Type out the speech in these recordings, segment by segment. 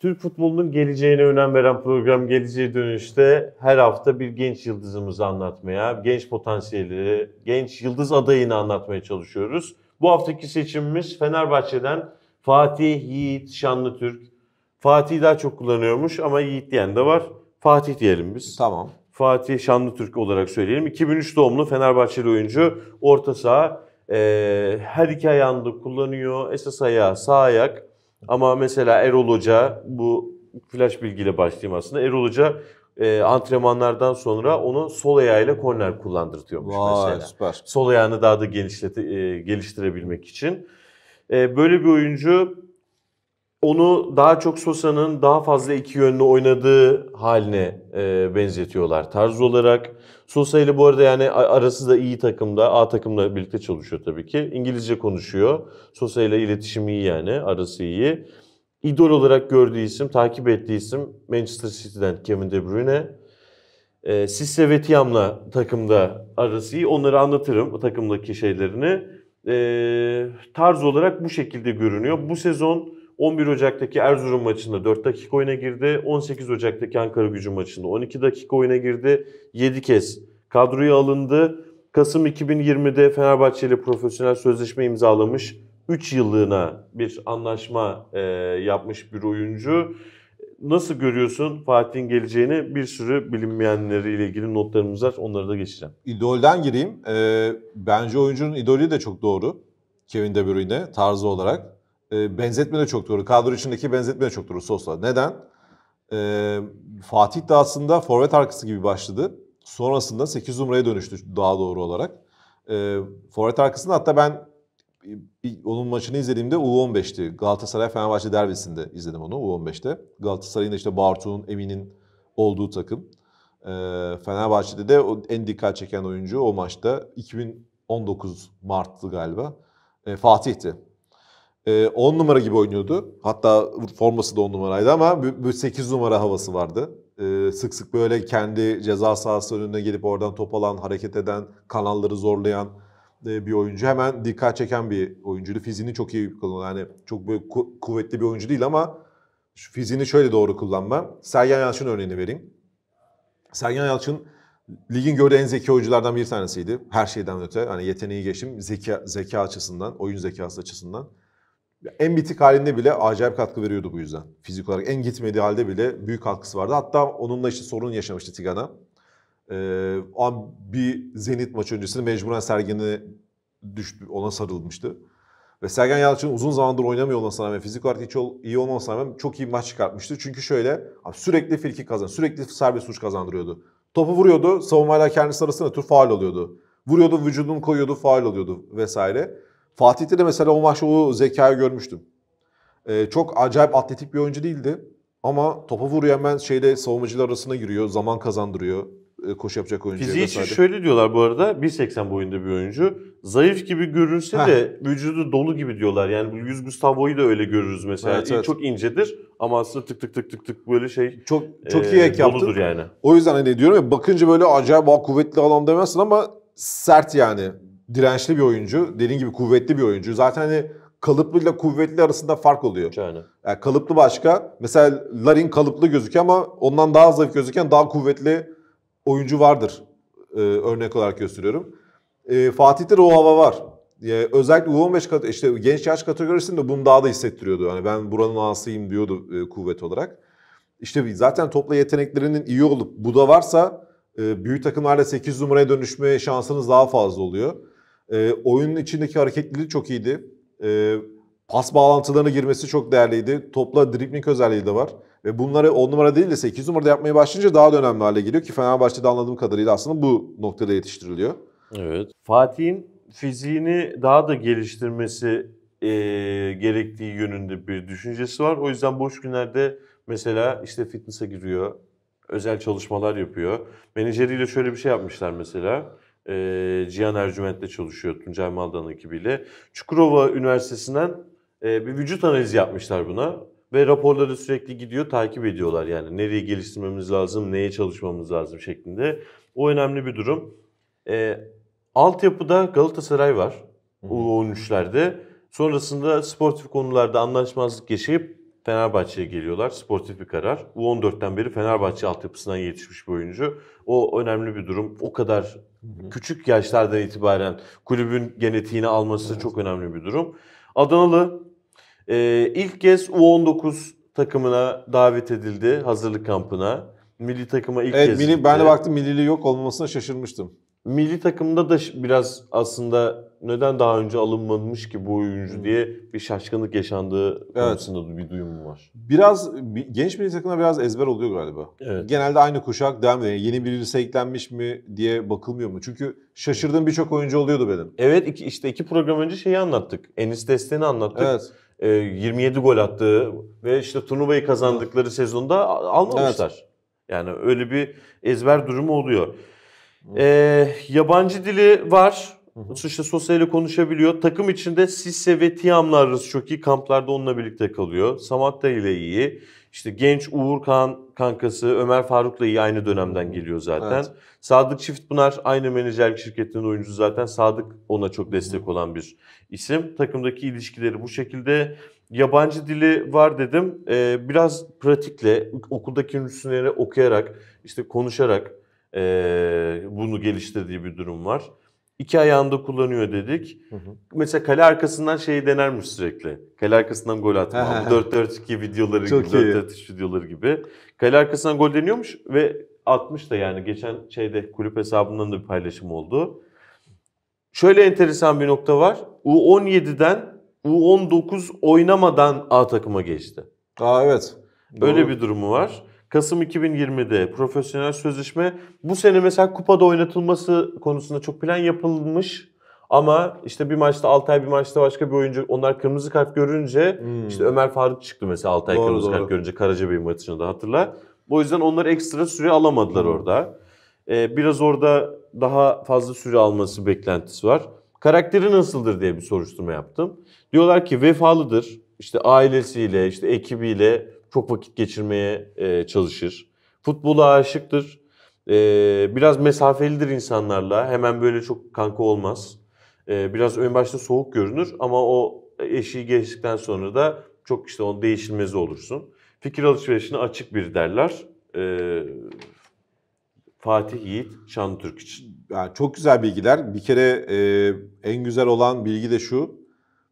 Türk futbolunun geleceğine önem veren program Geleceği Dönüş'te her hafta bir genç yıldızımızı anlatmaya, genç potansiyelleri genç yıldız adayını anlatmaya çalışıyoruz. Bu haftaki seçimimiz Fenerbahçe'den Fatih Yiğit Şanlıtürk. Fatih daha çok kullanıyormuş ama Yiğit diyen de var. Fatih diyelim biz. Tamam. Fatih Şanlıtürk olarak söyleyelim. 2003 doğumlu Fenerbahçeli oyuncu orta saha e, her iki ayağında kullanıyor. Esas ayağı sağ ayak. Ama mesela Erol Hoca bu flash bilgiyle başlayayım aslında. Erol Hoca e, antrenmanlardan sonra onu sol ayağıyla korner kullandırtıyormuş Vay, mesela. Süper. Sol ayağını daha da genişlete, e, geliştirebilmek için. E, böyle bir oyuncu onu daha çok Sosa'nın daha fazla iki yönlü oynadığı haline e, benzetiyorlar tarz olarak. Sosa ile bu arada yani arası da iyi takımda. A takımla birlikte çalışıyor tabii ki. İngilizce konuşuyor. Sosa ile iletişimi iyi yani. Arası iyi. İdol olarak gördüğü isim, takip ettiği isim Manchester City'den Kevin De Bruyne. E, Sisse ve Tiam'la takımda arası iyi. Onları anlatırım takımdaki şeylerini. E, tarz olarak bu şekilde görünüyor. Bu sezon 11 Ocak'taki Erzurum maçında 4 dakika oyuna girdi. 18 Ocak'taki Ankara gücü maçında 12 dakika oyuna girdi. 7 kez kadroya alındı. Kasım 2020'de Fenerbahçe ile profesyonel sözleşme imzalamış. 3 yıllığına bir anlaşma e, yapmış bir oyuncu. Nasıl görüyorsun Fatih'in geleceğini? Bir sürü bilinmeyenleriyle ilgili notlarımız var. Onları da geçeceğim. İdolden gireyim. E, bence oyuncunun idolü de çok doğru. Kevin De Bruyne tarzı olarak. Ee, benzetme de çok doğru. Kadro içindeki benzetme de çok doğru Sosa. Neden? E, Fatih de aslında forvet arkası gibi başladı. Sonrasında 8 numaraya dönüştü daha doğru olarak. E, forvet arkasında hatta ben e, onun maçını izlediğimde U15'ti. Galatasaray Fenerbahçe derbisinde izledim onu U15'te. Galatasaray'ın işte Bartu'nun, Emin'in olduğu takım. E, Fenerbahçe'de de en dikkat çeken oyuncu o maçta 2019 Mart'tı galiba. E, Fatih'ti. 10 ee, numara gibi oynuyordu. Hatta forması da 10 numaraydı ama 8 numara havası vardı. Ee, sık sık böyle kendi ceza sahası önüne gelip oradan top alan, hareket eden, kanalları zorlayan e, bir oyuncu. Hemen dikkat çeken bir oyuncuydu. Fiziğini çok iyi kullanıyor. Yani çok böyle kuvvetli bir oyuncu değil ama şu fiziğini şöyle doğru kullanma. Sergen Yalçın örneğini vereyim. Sergen Yalçın ligin gördüğü en zeki oyunculardan bir tanesiydi. Her şeyden öte. Hani yeteneği geçtim. Zeka, zeka açısından, oyun zekası açısından. En bitik halinde bile acayip katkı veriyordu bu yüzden. Fizik olarak en gitmediği halde bile büyük katkısı vardı. Hatta onunla işte sorun yaşamıştı Tigana. Ee, bir Zenit maçı öncesinde mecburen Sergen'e düştü, ona sarılmıştı. Ve Sergen Yalçın uzun zamandır oynamıyor olmasına rağmen, fizik olarak hiç ol, iyi olmamasına rağmen çok iyi bir maç çıkartmıştı. Çünkü şöyle, sürekli filki kazan, sürekli serbest suç kazandırıyordu. Topu vuruyordu, savunmayla kendisi arasında tür faal oluyordu. Vuruyordu, vücudunu koyuyordu, faal oluyordu vesaire. Fatih'te de mesela o maçta o zekayı görmüştüm. Ee, çok acayip atletik bir oyuncu değildi. Ama topu vuruyor hemen şeyde savunmacılar arasına giriyor. Zaman kazandırıyor. Ee, koşu yapacak oyuncu. Fiziği için şöyle diyorlar bu arada. 1.80 boyunda bir oyuncu. Zayıf gibi görünse Heh. de vücudu dolu gibi diyorlar. Yani bu Yüz Gustavo'yu da öyle görürüz mesela. Evet, evet. Çok incedir ama aslında tık tık tık tık tık böyle şey çok çok e, iyi ek yaptın. yani. O yüzden hani diyorum ya bakınca böyle acayip kuvvetli adam demezsin ama sert yani dirençli bir oyuncu. Dediğin gibi kuvvetli bir oyuncu. Zaten hani ile kuvvetli arasında fark oluyor. Aynen. Yani kalıplı başka. Mesela Larin kalıplı gözüküyor ama ondan daha zayıf gözüken daha kuvvetli oyuncu vardır. Ee, örnek olarak gösteriyorum. Ee, Fatih'te de o hava var. Ee, özellikle U15 işte genç yaş kategorisinde bunu daha da hissettiriyordu. Yani ben buranın ağasıyım diyordu e, kuvvet olarak. İşte zaten topla yeteneklerinin iyi olup bu da varsa e, büyük takımlarda 8 numaraya dönüşme şansınız daha fazla oluyor. E, oyunun içindeki hareketliliği çok iyiydi. E, pas bağlantılarına girmesi çok değerliydi. Topla dribling özelliği de var. Ve bunları 10 numara değil de 8 numarada yapmaya başlayınca daha da önemli hale geliyor ki Fenerbahçe'de anladığım kadarıyla aslında bu noktada yetiştiriliyor. Evet. Fatih'in fiziğini daha da geliştirmesi e, gerektiği yönünde bir düşüncesi var. O yüzden boş günlerde mesela işte fitness'a giriyor, özel çalışmalar yapıyor. Menajeriyle şöyle bir şey yapmışlar mesela e, Cihan Ercüment'le çalışıyor Tuncay Maldan ekibiyle. Çukurova Üniversitesi'nden e, bir vücut analizi yapmışlar buna. Ve raporları sürekli gidiyor, takip ediyorlar yani. Nereye geliştirmemiz lazım, neye çalışmamız lazım şeklinde. O önemli bir durum. E, altyapıda Galatasaray var. U13'lerde. Sonrasında sportif konularda anlaşmazlık yaşayıp Fenerbahçe'ye geliyorlar. Sportif bir karar. U14'ten beri Fenerbahçe altyapısından yetişmiş bir oyuncu. O önemli bir durum. O kadar küçük yaşlardan itibaren kulübün genetiğini alması evet. çok önemli bir durum. Adanalı e, ilk kez U19 takımına davet edildi hazırlık kampına. Milli takıma ilk evet, kez milli, Ben de baktım millili yok olmamasına şaşırmıştım. Milli takımda da biraz aslında neden daha önce alınmamış ki bu oyuncu hmm. diye bir şaşkınlık yaşandığı konusunda bir duyumum var. Biraz genç milli takımda biraz ezber oluyor galiba. Evet. Genelde aynı kuşak devam ediyor. Yeni birisi eklenmiş mi diye bakılmıyor mu? Çünkü şaşırdığım birçok oyuncu oluyordu benim. Evet iki, işte iki program önce şeyi anlattık. Enis Desten'i anlattık. Evet. Ee, 27 gol attığı ve işte turnuvayı kazandıkları sezonda a- almamışlar. Yani öyle bir ezber durumu oluyor. E, yabancı dili var. Hı-hı. İşte Sosa konuşabiliyor. Takım içinde Sisse ve Tiam'la çok iyi. Kamplarda onunla birlikte kalıyor. Samatta ile iyi. İşte genç Uğur Kan kankası Ömer Faruk'la iyi aynı dönemden geliyor zaten. Evet. Sadık Çiftpınar aynı menajerlik şirketinin oyuncusu zaten. Sadık ona çok destek hı olan bir isim. Takımdaki ilişkileri bu şekilde. Yabancı dili var dedim. Ee, biraz pratikle okuldaki üniversiteleri okuyarak işte konuşarak e, bunu geliştirdiği bir durum var. İki ayağında kullanıyor dedik. Hı hı. Mesela kale arkasından şeyi denermiş sürekli. Kale arkasından gol atma. Bu 4-4-2 videoları Çok gibi, 4-4-3 videoları gibi. Kale arkasından gol deniyormuş ve atmış da yani geçen şeyde kulüp hesabından da bir paylaşım oldu. Şöyle enteresan bir nokta var. U17'den U19 oynamadan A takıma geçti. Aa evet. Böyle bir durumu var. Kasım 2020'de profesyonel sözleşme. Bu sene mesela kupada oynatılması konusunda çok plan yapılmış. Ama işte bir maçta Altay bir maçta başka bir oyuncu onlar kırmızı kart görünce hmm. işte Ömer Faruk çıktı mesela Altay doğru, kırmızı doğru. kart görünce Karacabey maçını da hatırla. O yüzden onlar ekstra süre alamadılar hmm. orada. Ee, biraz orada daha fazla süre alması beklentisi var. Karakteri nasıldır diye bir soruşturma yaptım. Diyorlar ki vefalıdır. İşte ailesiyle, işte ekibiyle çok vakit geçirmeye e, çalışır. Futbola aşıktır. E, biraz mesafelidir insanlarla. Hemen böyle çok kanka olmaz. E, biraz ön başta soğuk görünür ama o eşiği geçtikten sonra da çok işte onun değişilmezi olursun. Fikir alışverişine açık bir derler. E, Fatih Yiğit Şanlıtürk için. Yani çok güzel bilgiler. Bir kere e, en güzel olan bilgi de şu.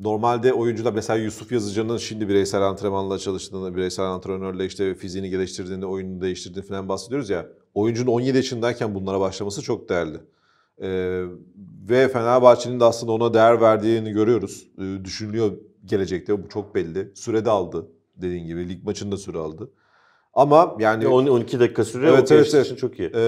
Normalde oyuncular mesela Yusuf Yazıcı'nın şimdi bireysel antrenmanla çalıştığını, bireysel antrenörle işte fiziğini geliştirdiğini, oyunu değiştirdiğini falan bahsediyoruz ya. Oyuncunun 17 yaşındayken bunlara başlaması çok değerli. Ee, ve Fenerbahçe'nin de aslında ona değer verdiğini görüyoruz. Ee, düşünülüyor gelecekte bu çok belli. Sürede aldı dediğin gibi. Lig maçında süre aldı. Ama yani... 10, e, 12 dakika süre. Evet, evet, evet. çok iyi. Ee,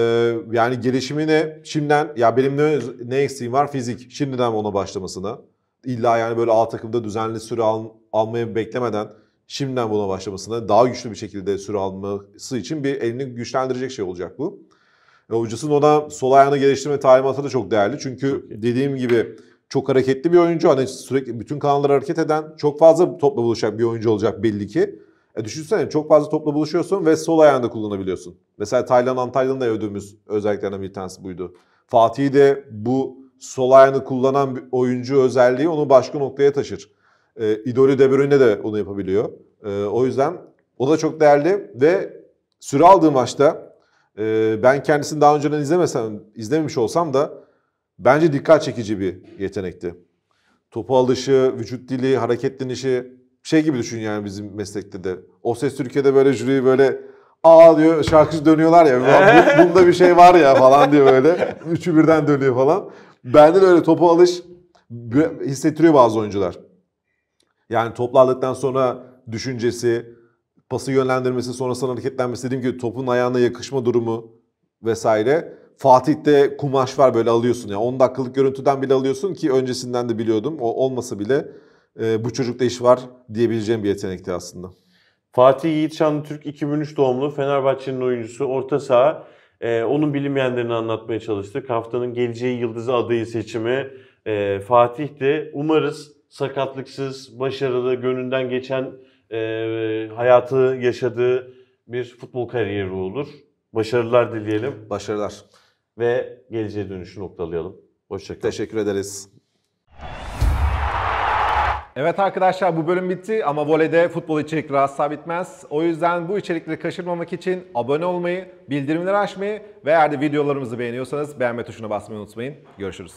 yani gelişimine şimdiden ya benim ne, ne eksiğim var? Fizik. Şimdiden ona başlamasına illa yani böyle A takımda düzenli süre al, almayı beklemeden şimdiden buna başlamasına daha güçlü bir şekilde süre alması için bir elini güçlendirecek şey olacak bu. E, hocasının ona sol ayağını geliştirme talimatı da çok değerli. Çünkü çok dediğim gibi çok hareketli bir oyuncu. Hani sürekli bütün kanallara hareket eden, çok fazla topla buluşacak bir oyuncu olacak belli ki. E düşünsene çok fazla topla buluşuyorsun ve sol ayağını da kullanabiliyorsun. Mesela Taylan Antalya'nın da övdüğümüz özelliklerinden bir tanesi buydu. Fatih'i de bu sol ayağını kullanan bir oyuncu özelliği onu başka noktaya taşır. E, ee, idolü De Bruyne de onu yapabiliyor. E, o yüzden o da çok değerli ve süre aldığı maçta e, ben kendisini daha önceden izlemesem, izlememiş olsam da bence dikkat çekici bir yetenekti. Topu alışı, vücut dili, hareketlenişi şey gibi düşün yani bizim meslekte de. O ses Türkiye'de böyle jüriyi böyle aa diyor şarkıcı dönüyorlar ya. Bunda bir şey var ya falan diyor böyle. Üçü birden dönüyor falan. Bende de öyle topu alış hissettiriyor bazı oyuncular. Yani topla aldıktan sonra düşüncesi, pası yönlendirmesi, sonrasında hareketlenmesi dediğim gibi topun ayağına yakışma durumu vesaire. Fatih'te kumaş var böyle alıyorsun ya. Yani 10 dakikalık görüntüden bile alıyorsun ki öncesinden de biliyordum. O olmasa bile e, bu çocukta iş var diyebileceğim bir yetenekti aslında. Fatih Yiğit Şanlı Türk 2003 doğumlu Fenerbahçe'nin oyuncusu orta saha. Ee, onun bilinmeyenlerini anlatmaya çalıştık. Haftanın geleceği yıldızı adayı seçimi e, Fatih'ti. Umarız sakatlıksız, başarılı, gönlünden geçen e, hayatı yaşadığı bir futbol kariyeri olur. Başarılar dileyelim. Başarılar. Ve geleceğe dönüşü noktalayalım. Hoşçakalın. Teşekkür ederiz. Evet arkadaşlar bu bölüm bitti ama voleyde futbol içerikleri asla bitmez. O yüzden bu içerikleri kaçırmamak için abone olmayı, bildirimleri açmayı ve eğer de videolarımızı beğeniyorsanız beğenme tuşuna basmayı unutmayın. Görüşürüz.